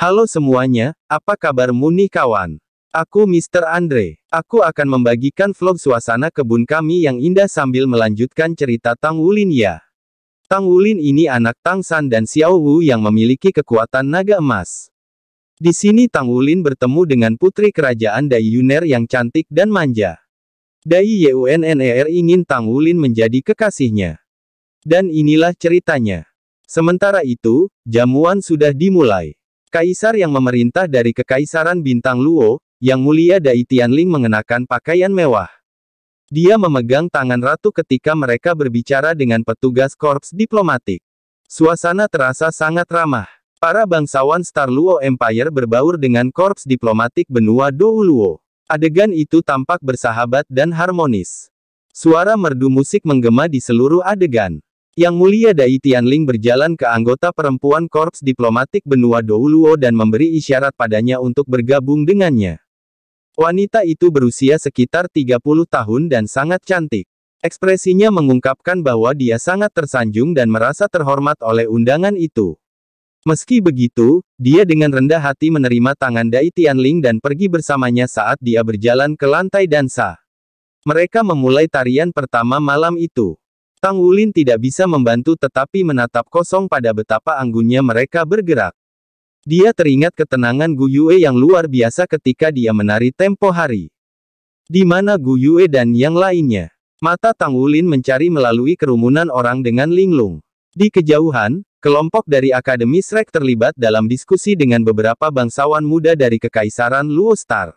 Halo semuanya, apa kabar Muni kawan? Aku Mr. Andre. Aku akan membagikan vlog suasana kebun kami yang indah sambil melanjutkan cerita Tang Wulin ya. Tang Wulin ini anak Tang San dan Xiao Wu yang memiliki kekuatan naga emas. Di sini Tang Wulin bertemu dengan putri kerajaan Dai Yuner yang cantik dan manja. Dai Yunner ingin Tang Wulin menjadi kekasihnya. Dan inilah ceritanya. Sementara itu, jamuan sudah dimulai. Kaisar yang memerintah dari Kekaisaran Bintang Luo, Yang Mulia Dai Tianling mengenakan pakaian mewah. Dia memegang tangan ratu ketika mereka berbicara dengan petugas korps diplomatik. Suasana terasa sangat ramah. Para bangsawan Star Luo Empire berbaur dengan korps diplomatik benua Dou Douluo. Adegan itu tampak bersahabat dan harmonis. Suara merdu musik menggema di seluruh adegan. Yang Mulia Dai Tianling berjalan ke anggota perempuan Korps Diplomatik Benua Douluo dan memberi isyarat padanya untuk bergabung dengannya. Wanita itu berusia sekitar 30 tahun dan sangat cantik. Ekspresinya mengungkapkan bahwa dia sangat tersanjung dan merasa terhormat oleh undangan itu. Meski begitu, dia dengan rendah hati menerima tangan Dai Tianling dan pergi bersamanya saat dia berjalan ke lantai dansa. Mereka memulai tarian pertama malam itu. Tang Wulin tidak bisa membantu tetapi menatap kosong pada betapa anggunnya mereka bergerak. Dia teringat ketenangan Gu Yue yang luar biasa ketika dia menari tempo hari. Di mana Gu Yue dan yang lainnya. Mata Tang Wulin mencari melalui kerumunan orang dengan linglung. Di kejauhan, Kelompok dari Akademi Shrek terlibat dalam diskusi dengan beberapa bangsawan muda dari Kekaisaran Luo Star.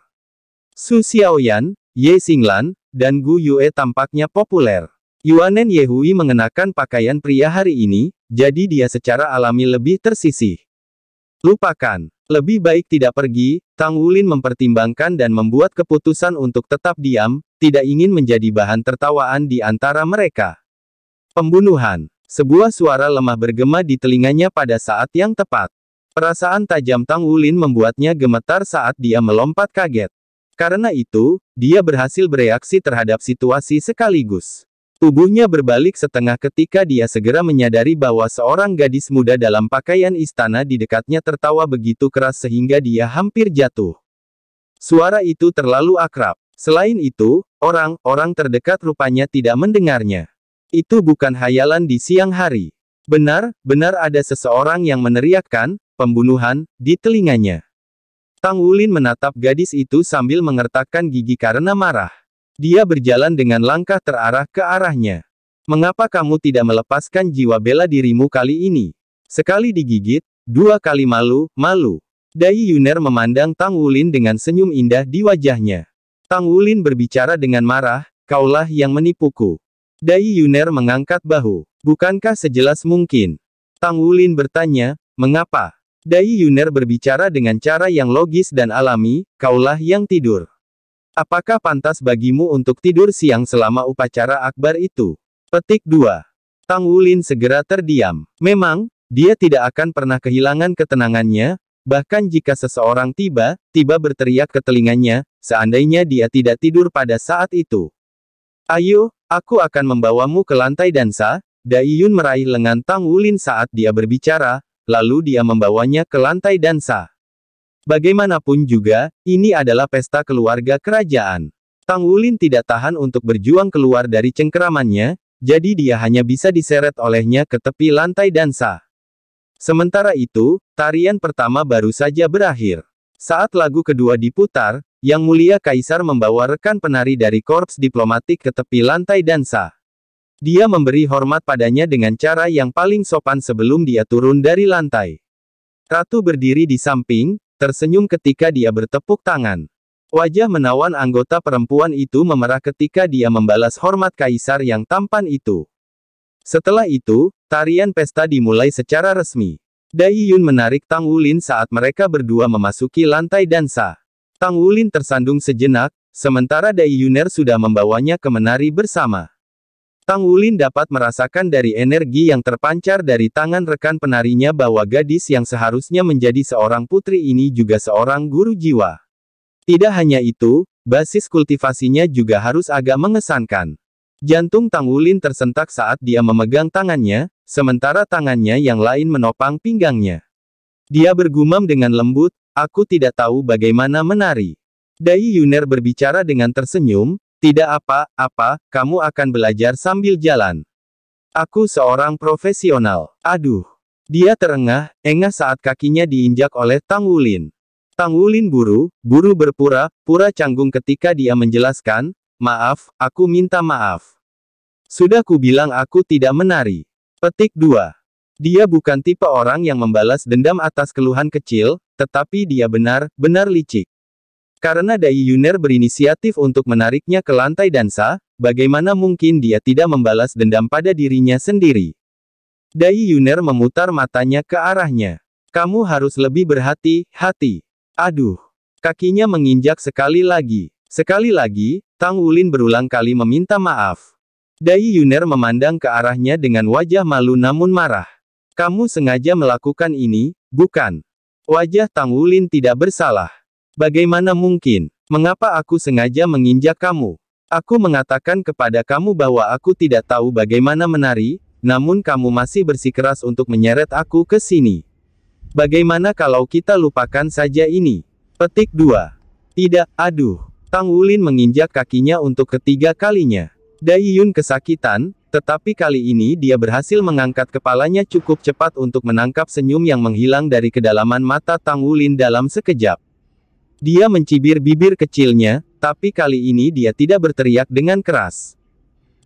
Su Xiaoyan, Ye Xinglan, dan Gu Yue tampaknya populer. Yuanen Yehui mengenakan pakaian pria hari ini, jadi dia secara alami lebih tersisih. Lupakan. Lebih baik tidak pergi, Tang Wulin mempertimbangkan dan membuat keputusan untuk tetap diam, tidak ingin menjadi bahan tertawaan di antara mereka. Pembunuhan. Sebuah suara lemah bergema di telinganya pada saat yang tepat. Perasaan tajam Tang Wulin membuatnya gemetar saat dia melompat kaget. Karena itu, dia berhasil bereaksi terhadap situasi sekaligus. Tubuhnya berbalik setengah ketika dia segera menyadari bahwa seorang gadis muda dalam pakaian istana di dekatnya tertawa begitu keras sehingga dia hampir jatuh. Suara itu terlalu akrab. Selain itu, orang-orang terdekat rupanya tidak mendengarnya. Itu bukan hayalan di siang hari. Benar, benar ada seseorang yang meneriakkan, pembunuhan, di telinganya. Tang Wulin menatap gadis itu sambil mengertakkan gigi karena marah. Dia berjalan dengan langkah terarah ke arahnya. Mengapa kamu tidak melepaskan jiwa bela dirimu kali ini? Sekali digigit, dua kali malu, malu. Dai Yuner memandang Tang Wulin dengan senyum indah di wajahnya. Tang Wulin berbicara dengan marah, kaulah yang menipuku. Dai Yuner mengangkat bahu. Bukankah sejelas mungkin? Tang Wulin bertanya, mengapa? Dai Yuner berbicara dengan cara yang logis dan alami, kaulah yang tidur. Apakah pantas bagimu untuk tidur siang selama upacara akbar itu? Petik 2. Tang Wulin segera terdiam. Memang, dia tidak akan pernah kehilangan ketenangannya, bahkan jika seseorang tiba, tiba berteriak ke telinganya, seandainya dia tidak tidur pada saat itu. Ayo, aku akan membawamu ke lantai dansa, Dai Yun meraih lengan Tang Wulin saat dia berbicara, lalu dia membawanya ke lantai dansa. Bagaimanapun juga, ini adalah pesta keluarga kerajaan. Tang Wulin tidak tahan untuk berjuang keluar dari cengkeramannya, jadi dia hanya bisa diseret olehnya ke tepi lantai dansa. Sementara itu, tarian pertama baru saja berakhir. Saat lagu kedua diputar, Yang Mulia Kaisar membawa rekan penari dari korps diplomatik ke tepi lantai dansa. Dia memberi hormat padanya dengan cara yang paling sopan sebelum dia turun dari lantai. Ratu berdiri di samping, tersenyum ketika dia bertepuk tangan. Wajah menawan anggota perempuan itu memerah ketika dia membalas hormat kaisar yang tampan itu. Setelah itu, tarian pesta dimulai secara resmi. Dai Yun menarik Tang Wulin saat mereka berdua memasuki lantai dansa. Tang Wulin tersandung sejenak, sementara Dai Yuner sudah membawanya ke menari bersama. Tang Wulin dapat merasakan dari energi yang terpancar dari tangan rekan penarinya bahwa gadis yang seharusnya menjadi seorang putri ini juga seorang guru jiwa. Tidak hanya itu, basis kultivasinya juga harus agak mengesankan. Jantung Tang Wulin tersentak saat dia memegang tangannya, sementara tangannya yang lain menopang pinggangnya. Dia bergumam dengan lembut, aku tidak tahu bagaimana menari. Dai Yuner berbicara dengan tersenyum, tidak apa-apa, kamu akan belajar sambil jalan. Aku seorang profesional. Aduh. Dia terengah, engah saat kakinya diinjak oleh Tang Wulin. Tang Wulin buru, buru berpura, pura canggung ketika dia menjelaskan, maaf, aku minta maaf. Sudah ku bilang aku tidak menari. Petik 2. Dia bukan tipe orang yang membalas dendam atas keluhan kecil, tetapi dia benar, benar licik. Karena Dai Yuner berinisiatif untuk menariknya ke lantai dansa, bagaimana mungkin dia tidak membalas dendam pada dirinya sendiri? Dai Yuner memutar matanya ke arahnya. Kamu harus lebih berhati-hati. Aduh. Kakinya menginjak sekali lagi. Sekali lagi, Tang Wulin berulang kali meminta maaf. Dai Yuner memandang ke arahnya dengan wajah malu namun marah. Kamu sengaja melakukan ini, bukan? Wajah Tang Wulin tidak bersalah. Bagaimana mungkin? Mengapa aku sengaja menginjak kamu? Aku mengatakan kepada kamu bahwa aku tidak tahu bagaimana menari, namun kamu masih bersikeras untuk menyeret aku ke sini. Bagaimana kalau kita lupakan saja ini? Petik 2. Tidak, aduh. Tang Wulin menginjak kakinya untuk ketiga kalinya. Dai Yun kesakitan, tetapi kali ini dia berhasil mengangkat kepalanya cukup cepat untuk menangkap senyum yang menghilang dari kedalaman mata Tang Wulin dalam sekejap. Dia mencibir bibir kecilnya, tapi kali ini dia tidak berteriak dengan keras.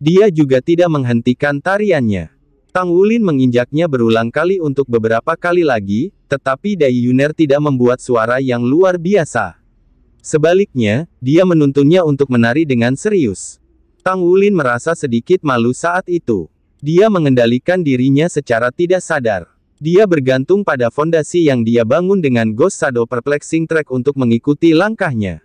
Dia juga tidak menghentikan tariannya. Tang Wulin menginjaknya berulang kali untuk beberapa kali lagi, tetapi Dai Yuner tidak membuat suara yang luar biasa. Sebaliknya, dia menuntunnya untuk menari dengan serius. Tang Wulin merasa sedikit malu saat itu. Dia mengendalikan dirinya secara tidak sadar. Dia bergantung pada fondasi yang dia bangun dengan Ghost Shadow Perplexing Track untuk mengikuti langkahnya.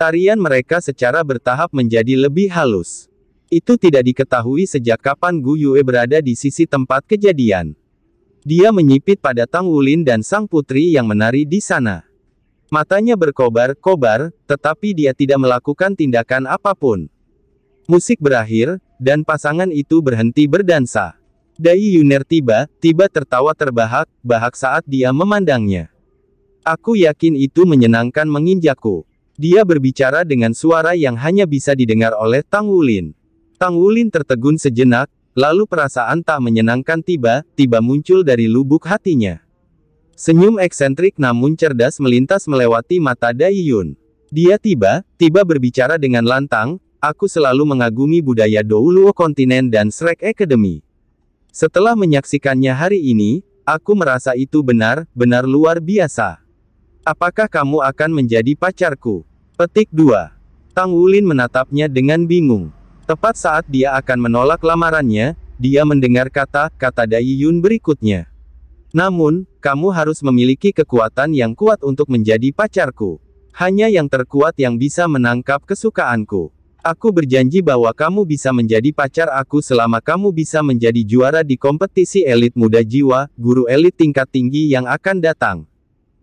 Tarian mereka secara bertahap menjadi lebih halus. Itu tidak diketahui sejak kapan Gu Yue berada di sisi tempat kejadian. Dia menyipit pada Tang Wulin dan sang putri yang menari di sana. Matanya berkobar-kobar, tetapi dia tidak melakukan tindakan apapun. Musik berakhir, dan pasangan itu berhenti berdansa. Dai Yuner tiba, tiba tertawa terbahak-bahak saat dia memandangnya. Aku yakin itu menyenangkan menginjakku. Dia berbicara dengan suara yang hanya bisa didengar oleh Tang Wulin. Tang Wulin tertegun sejenak, lalu perasaan tak menyenangkan tiba-tiba muncul dari lubuk hatinya. Senyum eksentrik namun cerdas melintas melewati mata Dai Yun. Dia tiba-tiba berbicara dengan lantang, aku selalu mengagumi budaya Douluo kontinen dan Shrek Academy. Setelah menyaksikannya hari ini, aku merasa itu benar-benar luar biasa. Apakah kamu akan menjadi pacarku? Petik 2. Tang Wulin menatapnya dengan bingung. Tepat saat dia akan menolak lamarannya, dia mendengar kata-kata Dai Yun berikutnya. Namun, kamu harus memiliki kekuatan yang kuat untuk menjadi pacarku. Hanya yang terkuat yang bisa menangkap kesukaanku. Aku berjanji bahwa kamu bisa menjadi pacar aku selama kamu bisa menjadi juara di kompetisi elit muda jiwa, guru elit tingkat tinggi yang akan datang.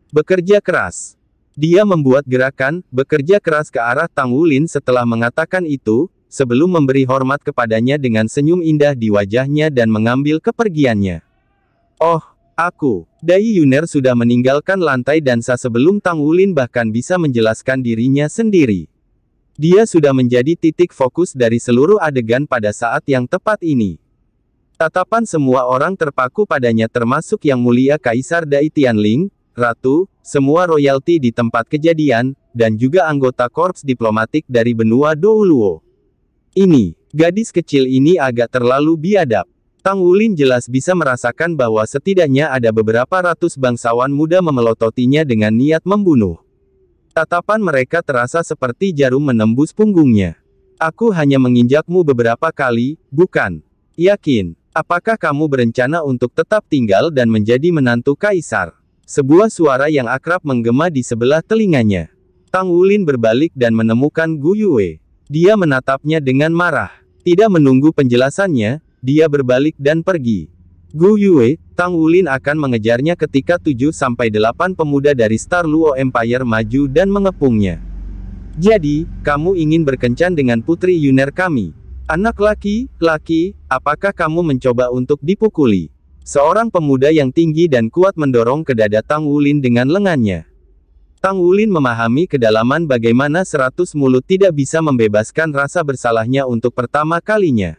Bekerja keras. Dia membuat gerakan, bekerja keras ke arah Tang Wulin setelah mengatakan itu, sebelum memberi hormat kepadanya dengan senyum indah di wajahnya dan mengambil kepergiannya. Oh, aku, Dai Yuner sudah meninggalkan lantai dansa sebelum Tang Wulin bahkan bisa menjelaskan dirinya sendiri. Dia sudah menjadi titik fokus dari seluruh adegan pada saat yang tepat ini. Tatapan semua orang terpaku padanya termasuk yang mulia Kaisar Dai Tianling, Ratu, semua royalti di tempat kejadian, dan juga anggota korps diplomatik dari benua Douluo. Ini, gadis kecil ini agak terlalu biadab. Tang Wulin jelas bisa merasakan bahwa setidaknya ada beberapa ratus bangsawan muda memelototinya dengan niat membunuh. Tatapan mereka terasa seperti jarum menembus punggungnya. Aku hanya menginjakmu beberapa kali, bukan? Yakin? Apakah kamu berencana untuk tetap tinggal dan menjadi menantu kaisar? Sebuah suara yang akrab menggema di sebelah telinganya. Tang Wulin berbalik dan menemukan Gu Yue. Dia menatapnya dengan marah. Tidak menunggu penjelasannya, dia berbalik dan pergi. Gu Yue, Tang Wulin akan mengejarnya ketika 7-8 pemuda dari Star Luo Empire maju dan mengepungnya. Jadi, kamu ingin berkencan dengan putri Yuner kami? Anak laki, laki, apakah kamu mencoba untuk dipukuli? Seorang pemuda yang tinggi dan kuat mendorong ke dada Tang Wulin dengan lengannya. Tang Wulin memahami kedalaman bagaimana seratus mulut tidak bisa membebaskan rasa bersalahnya untuk pertama kalinya.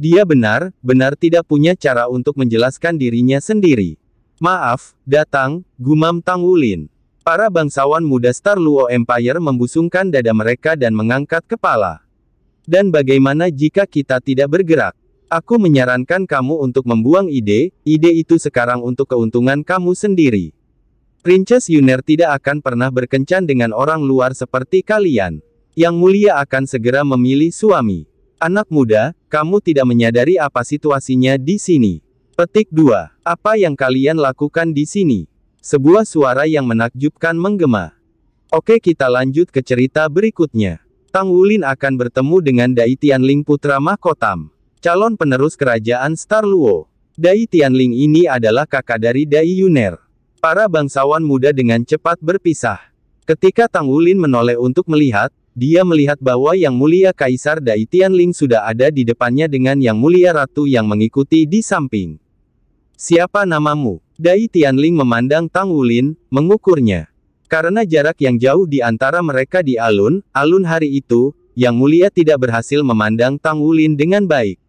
Dia benar, benar tidak punya cara untuk menjelaskan dirinya sendiri. Maaf, datang, gumam Tang Wulin. Para bangsawan muda Star Luo Empire membusungkan dada mereka dan mengangkat kepala. Dan bagaimana jika kita tidak bergerak? Aku menyarankan kamu untuk membuang ide, ide itu sekarang untuk keuntungan kamu sendiri. Princess Yuner tidak akan pernah berkencan dengan orang luar seperti kalian. Yang mulia akan segera memilih suami. Anak muda, kamu tidak menyadari apa situasinya di sini. Petik 2. Apa yang kalian lakukan di sini? Sebuah suara yang menakjubkan menggema. Oke kita lanjut ke cerita berikutnya. Tang Wulin akan bertemu dengan Dai Tianling Putra Mahkotam. Calon penerus kerajaan Star Luo. Dai Tianling ini adalah kakak dari Dai Yuner. Para bangsawan muda dengan cepat berpisah. Ketika Tang Wulin menoleh untuk melihat, dia melihat bahwa Yang Mulia Kaisar Dai Tianling sudah ada di depannya dengan Yang Mulia Ratu yang mengikuti di samping. Siapa namamu? Dai Tianling memandang Tang Wulin, mengukurnya. Karena jarak yang jauh di antara mereka di alun-alun hari itu, Yang Mulia tidak berhasil memandang Tang Wulin dengan baik.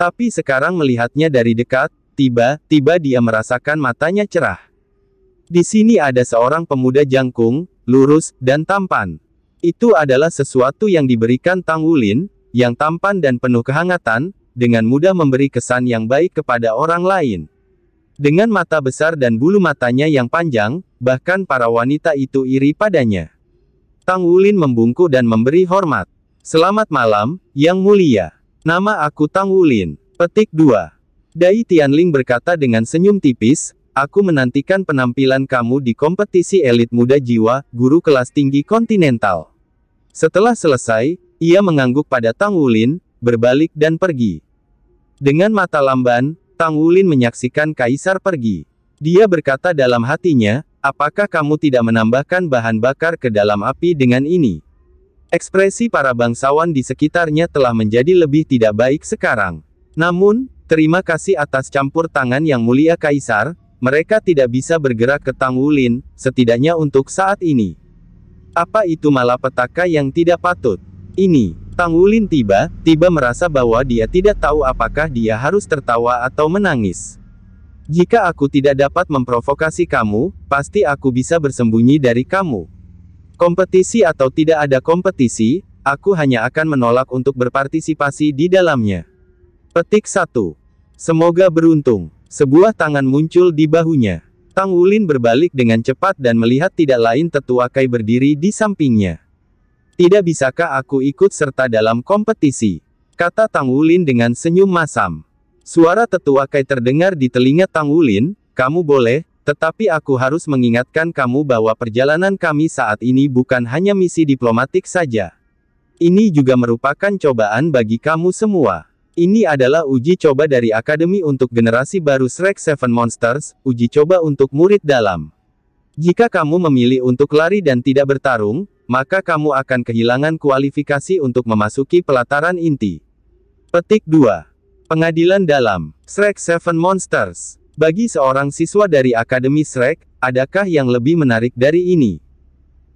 Tapi sekarang melihatnya dari dekat, tiba-tiba dia merasakan matanya cerah. Di sini ada seorang pemuda jangkung, lurus, dan tampan. Itu adalah sesuatu yang diberikan Tang Wulin, yang tampan dan penuh kehangatan, dengan mudah memberi kesan yang baik kepada orang lain. Dengan mata besar dan bulu matanya yang panjang, bahkan para wanita itu iri padanya. Tang Wulin membungkuk dan memberi hormat. Selamat malam, Yang Mulia. Nama aku Tang Wulin. Petik 2. Dai Tianling berkata dengan senyum tipis, aku menantikan penampilan kamu di kompetisi elit muda jiwa, guru kelas tinggi kontinental. Setelah selesai, ia mengangguk pada Tang Wulin, berbalik dan pergi. Dengan mata lamban, Tang Wulin menyaksikan kaisar pergi. Dia berkata dalam hatinya, apakah kamu tidak menambahkan bahan bakar ke dalam api dengan ini? Ekspresi para bangsawan di sekitarnya telah menjadi lebih tidak baik sekarang. Namun, terima kasih atas campur tangan yang mulia kaisar, mereka tidak bisa bergerak ke Tang Wulin, setidaknya untuk saat ini. Apa itu malapetaka yang tidak patut? Ini, Tang Wulin tiba, tiba merasa bahwa dia tidak tahu apakah dia harus tertawa atau menangis. Jika aku tidak dapat memprovokasi kamu, pasti aku bisa bersembunyi dari kamu. Kompetisi atau tidak ada kompetisi, aku hanya akan menolak untuk berpartisipasi di dalamnya. Petik 1. Semoga beruntung. Sebuah tangan muncul di bahunya. Tang Wulin berbalik dengan cepat dan melihat tidak lain tetua Kai berdiri di sampingnya. Tidak bisakah aku ikut serta dalam kompetisi? Kata Tang Wulin dengan senyum masam. Suara tetua Kai terdengar di telinga Tang Wulin, kamu boleh, tetapi aku harus mengingatkan kamu bahwa perjalanan kami saat ini bukan hanya misi diplomatik saja. Ini juga merupakan cobaan bagi kamu semua. Ini adalah uji coba dari Akademi untuk generasi baru Shrek Seven Monsters, uji coba untuk murid dalam. Jika kamu memilih untuk lari dan tidak bertarung, maka kamu akan kehilangan kualifikasi untuk memasuki pelataran inti. Petik 2. Pengadilan dalam Shrek Seven Monsters. Bagi seorang siswa dari Akademi Shrek, adakah yang lebih menarik dari ini?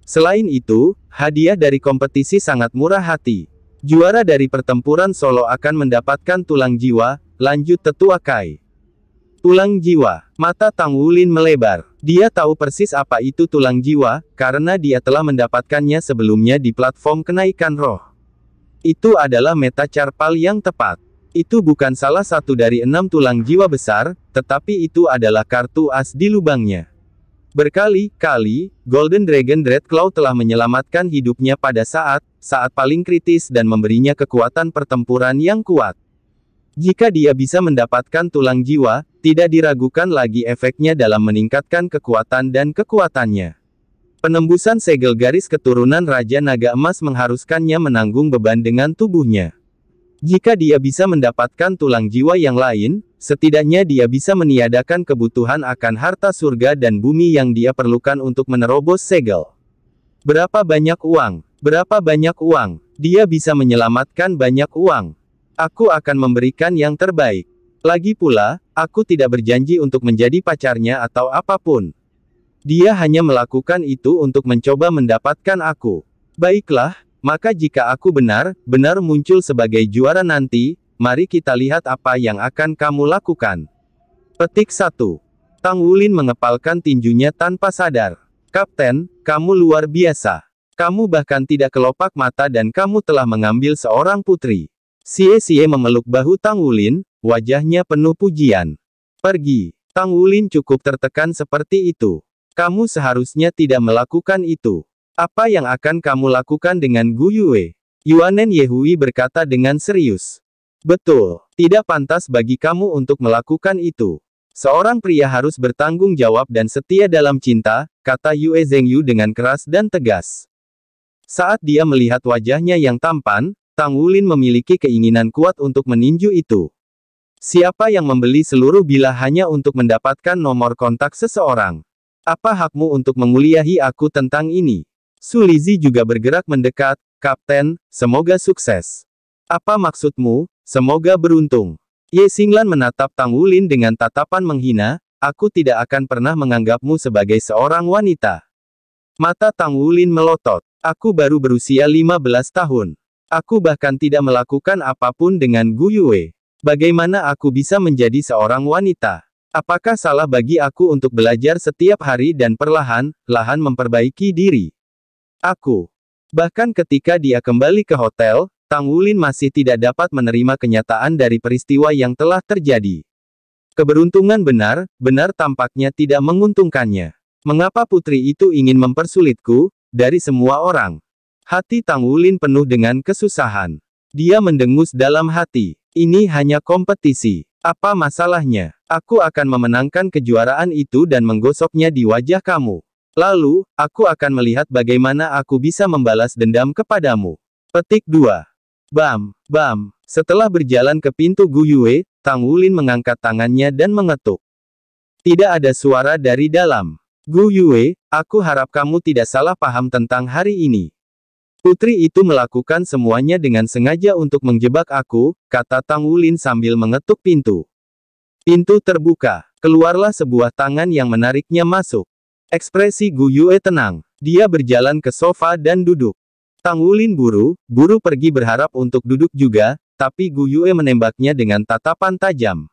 Selain itu, hadiah dari kompetisi sangat murah hati. Juara dari pertempuran Solo akan mendapatkan tulang jiwa, lanjut tetua Kai. Tulang jiwa, mata Tang Wulin melebar. Dia tahu persis apa itu tulang jiwa, karena dia telah mendapatkannya sebelumnya di platform kenaikan roh. Itu adalah meta carpal yang tepat. Itu bukan salah satu dari enam tulang jiwa besar, tetapi itu adalah kartu as di lubangnya. Berkali-kali, Golden Dragon Red Dreadclaw telah menyelamatkan hidupnya pada saat, saat paling kritis dan memberinya kekuatan pertempuran yang kuat. Jika dia bisa mendapatkan tulang jiwa, tidak diragukan lagi efeknya dalam meningkatkan kekuatan dan kekuatannya. Penembusan segel garis keturunan Raja Naga Emas mengharuskannya menanggung beban dengan tubuhnya. Jika dia bisa mendapatkan tulang jiwa yang lain, setidaknya dia bisa meniadakan kebutuhan akan harta surga dan bumi yang dia perlukan untuk menerobos segel. Berapa banyak uang? Berapa banyak uang? Dia bisa menyelamatkan banyak uang. Aku akan memberikan yang terbaik. Lagi pula, aku tidak berjanji untuk menjadi pacarnya atau apapun. Dia hanya melakukan itu untuk mencoba mendapatkan aku. Baiklah, maka jika aku benar, benar muncul sebagai juara nanti, mari kita lihat apa yang akan kamu lakukan. Petik 1. Tang Wulin mengepalkan tinjunya tanpa sadar. Kapten, kamu luar biasa. Kamu bahkan tidak kelopak mata dan kamu telah mengambil seorang putri. Xie Xie memeluk bahu Tang Wulin, wajahnya penuh pujian. Pergi. Tang Wulin cukup tertekan seperti itu. Kamu seharusnya tidak melakukan itu. Apa yang akan kamu lakukan dengan Gu Yue? Yuanen Yehui berkata dengan serius. Betul, tidak pantas bagi kamu untuk melakukan itu. Seorang pria harus bertanggung jawab dan setia dalam cinta, kata Yue Zhengyu dengan keras dan tegas. Saat dia melihat wajahnya yang tampan, Tang Wulin memiliki keinginan kuat untuk meninju itu. Siapa yang membeli seluruh bilah hanya untuk mendapatkan nomor kontak seseorang? Apa hakmu untuk menguliahi aku tentang ini? Sulizi juga bergerak mendekat, Kapten, semoga sukses. Apa maksudmu, semoga beruntung. Ye Singlan menatap Tang Wulin dengan tatapan menghina, aku tidak akan pernah menganggapmu sebagai seorang wanita. Mata Tang Wulin melotot. Aku baru berusia 15 tahun. Aku bahkan tidak melakukan apapun dengan Gu Yue. Bagaimana aku bisa menjadi seorang wanita? Apakah salah bagi aku untuk belajar setiap hari dan perlahan-lahan memperbaiki diri? Aku. Bahkan ketika dia kembali ke hotel, Tang Wulin masih tidak dapat menerima kenyataan dari peristiwa yang telah terjadi. Keberuntungan benar, benar tampaknya tidak menguntungkannya. Mengapa putri itu ingin mempersulitku, dari semua orang? Hati Tang Wulin penuh dengan kesusahan. Dia mendengus dalam hati. Ini hanya kompetisi. Apa masalahnya? Aku akan memenangkan kejuaraan itu dan menggosoknya di wajah kamu. Lalu, aku akan melihat bagaimana aku bisa membalas dendam kepadamu. Petik 2. Bam, bam. Setelah berjalan ke pintu Yue, Tang Wulin mengangkat tangannya dan mengetuk. Tidak ada suara dari dalam. Yue, aku harap kamu tidak salah paham tentang hari ini. Putri itu melakukan semuanya dengan sengaja untuk menjebak aku, kata Tang Wulin sambil mengetuk pintu. Pintu terbuka, keluarlah sebuah tangan yang menariknya masuk. Ekspresi Gu Yue tenang. Dia berjalan ke sofa dan duduk. Tang Wulin buru, buru pergi berharap untuk duduk juga, tapi Gu Yue menembaknya dengan tatapan tajam.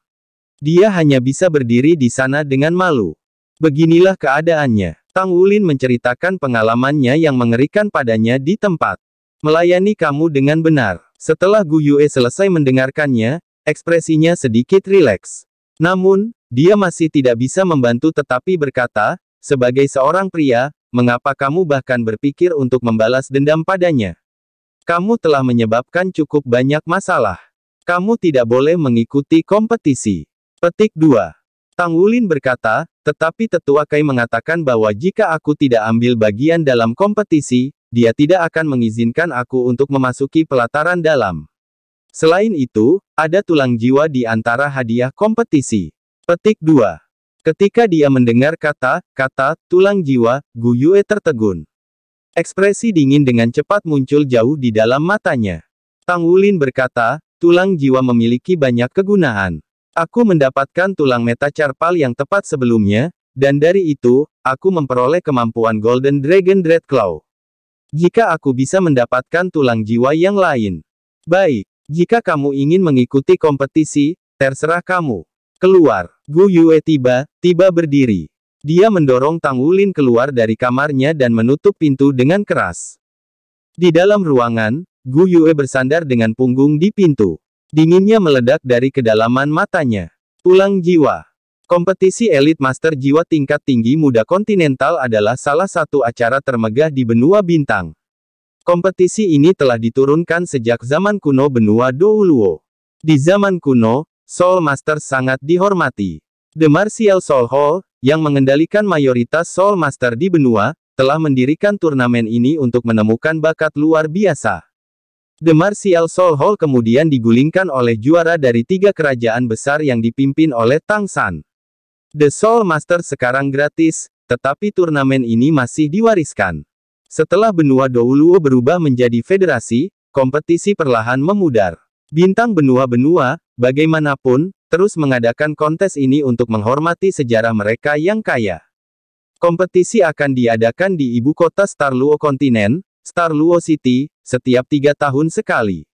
Dia hanya bisa berdiri di sana dengan malu. Beginilah keadaannya. Tang Wulin menceritakan pengalamannya yang mengerikan padanya di tempat. Melayani kamu dengan benar. Setelah Gu Yue selesai mendengarkannya, ekspresinya sedikit rileks. Namun, dia masih tidak bisa membantu tetapi berkata, sebagai seorang pria, mengapa kamu bahkan berpikir untuk membalas dendam padanya? Kamu telah menyebabkan cukup banyak masalah. Kamu tidak boleh mengikuti kompetisi. Petik 2. Tang Wulin berkata, tetapi tetua Kai mengatakan bahwa jika aku tidak ambil bagian dalam kompetisi, dia tidak akan mengizinkan aku untuk memasuki pelataran dalam. Selain itu, ada tulang jiwa di antara hadiah kompetisi. Petik 2. Ketika dia mendengar kata-kata tulang jiwa, Gu Yue tertegun. Ekspresi dingin dengan cepat muncul jauh di dalam matanya. Tang Wulin berkata, tulang jiwa memiliki banyak kegunaan. Aku mendapatkan tulang meta carpal yang tepat sebelumnya, dan dari itu, aku memperoleh kemampuan Golden Dragon Dread Claw. Jika aku bisa mendapatkan tulang jiwa yang lain. Baik, jika kamu ingin mengikuti kompetisi, terserah kamu. Keluar. Gu Yue tiba, tiba berdiri. Dia mendorong Tang Wulin keluar dari kamarnya dan menutup pintu dengan keras. Di dalam ruangan, Gu Yue bersandar dengan punggung di pintu. Dinginnya meledak dari kedalaman matanya. Tulang jiwa. Kompetisi elit master jiwa tingkat tinggi muda kontinental adalah salah satu acara termegah di benua bintang. Kompetisi ini telah diturunkan sejak zaman kuno benua Douluo. Di zaman kuno, Soul Master sangat dihormati. The Martial Soul Hall, yang mengendalikan mayoritas Soul Master di benua, telah mendirikan turnamen ini untuk menemukan bakat luar biasa. The Martial Soul Hall kemudian digulingkan oleh juara dari tiga kerajaan besar yang dipimpin oleh Tang San. The Soul Master sekarang gratis, tetapi turnamen ini masih diwariskan. Setelah benua Douluo berubah menjadi federasi, kompetisi perlahan memudar. Bintang benua-benua, bagaimanapun, terus mengadakan kontes ini untuk menghormati sejarah mereka yang kaya. Kompetisi akan diadakan di ibu kota Starluo Kontinen, Starluo City, setiap tiga tahun sekali.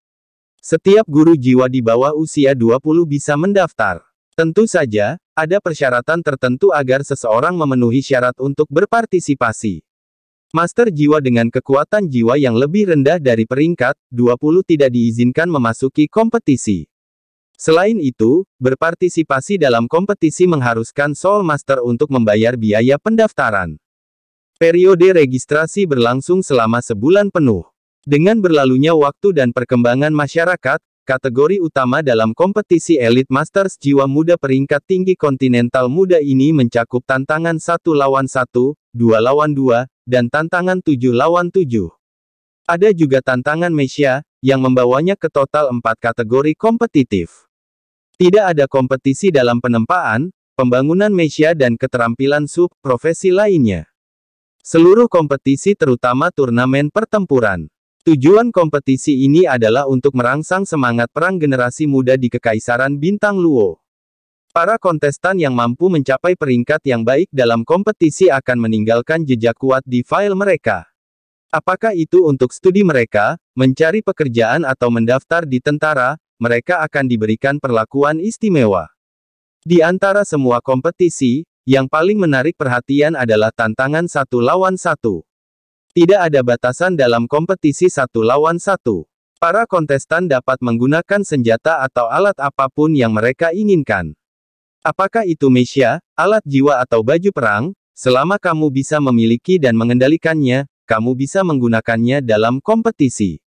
Setiap guru jiwa di bawah usia 20 bisa mendaftar. Tentu saja, ada persyaratan tertentu agar seseorang memenuhi syarat untuk berpartisipasi. Master jiwa dengan kekuatan jiwa yang lebih rendah dari peringkat 20 tidak diizinkan memasuki kompetisi. Selain itu, berpartisipasi dalam kompetisi mengharuskan Soul Master untuk membayar biaya pendaftaran. Periode registrasi berlangsung selama sebulan penuh. Dengan berlalunya waktu dan perkembangan masyarakat, kategori utama dalam kompetisi Elite Masters Jiwa Muda peringkat tinggi kontinental muda ini mencakup tantangan satu lawan satu, dua lawan dua, dan tantangan tujuh lawan tujuh. Ada juga tantangan Mesia, yang membawanya ke total empat kategori kompetitif. Tidak ada kompetisi dalam penempaan, pembangunan Mesia dan keterampilan sub-profesi lainnya. Seluruh kompetisi terutama turnamen pertempuran. Tujuan kompetisi ini adalah untuk merangsang semangat perang generasi muda di Kekaisaran Bintang Luo. Para kontestan yang mampu mencapai peringkat yang baik dalam kompetisi akan meninggalkan jejak kuat di file mereka. Apakah itu untuk studi mereka, mencari pekerjaan atau mendaftar di tentara, mereka akan diberikan perlakuan istimewa. Di antara semua kompetisi, yang paling menarik perhatian adalah tantangan satu lawan satu. Tidak ada batasan dalam kompetisi satu lawan satu. Para kontestan dapat menggunakan senjata atau alat apapun yang mereka inginkan. Apakah itu Mesia, alat jiwa atau baju perang? Selama kamu bisa memiliki dan mengendalikannya, kamu bisa menggunakannya dalam kompetisi.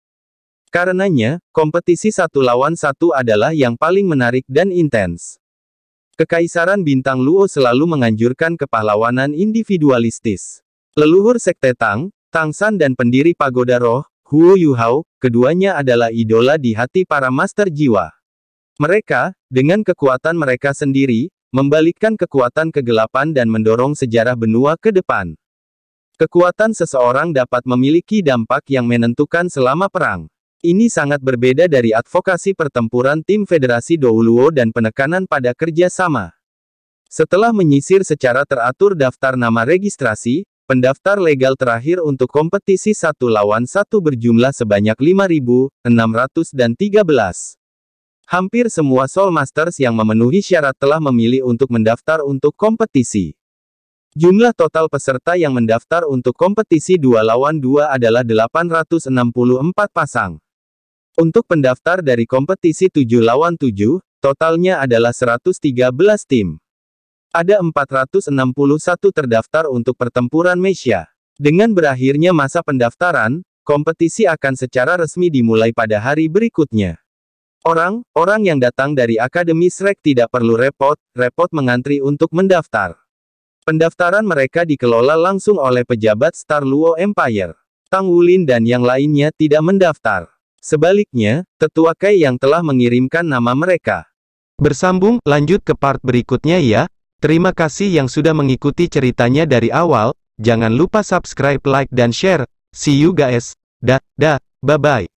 Karenanya, kompetisi satu lawan satu adalah yang paling menarik dan intens. Kekaisaran Bintang Luo selalu menganjurkan kepahlawanan individualistis. Leluhur Sekte Tang, Tang San dan pendiri Pagoda Roh, Huo Yuhao, keduanya adalah idola di hati para master jiwa. Mereka, dengan kekuatan mereka sendiri, membalikkan kekuatan kegelapan dan mendorong sejarah benua ke depan. Kekuatan seseorang dapat memiliki dampak yang menentukan selama perang. Ini sangat berbeda dari advokasi pertempuran tim Federasi Douluo dan penekanan pada kerja sama. Setelah menyisir secara teratur daftar nama registrasi, pendaftar legal terakhir untuk kompetisi satu lawan satu berjumlah sebanyak 5.613. Hampir semua Soul Masters yang memenuhi syarat telah memilih untuk mendaftar untuk kompetisi. Jumlah total peserta yang mendaftar untuk kompetisi 2 lawan 2 adalah 864 pasang. Untuk pendaftar dari kompetisi 7 lawan 7, totalnya adalah 113 tim. Ada 461 terdaftar untuk pertempuran Mesia. Dengan berakhirnya masa pendaftaran, kompetisi akan secara resmi dimulai pada hari berikutnya. Orang, orang yang datang dari Akademi Srek tidak perlu repot, repot mengantri untuk mendaftar. Pendaftaran mereka dikelola langsung oleh pejabat Star Luo Empire. Tang Wulin dan yang lainnya tidak mendaftar. Sebaliknya, tetua Kai yang telah mengirimkan nama mereka. Bersambung, lanjut ke part berikutnya ya. Terima kasih yang sudah mengikuti ceritanya dari awal. Jangan lupa subscribe, like, dan share. See you guys. Da da, bye-bye.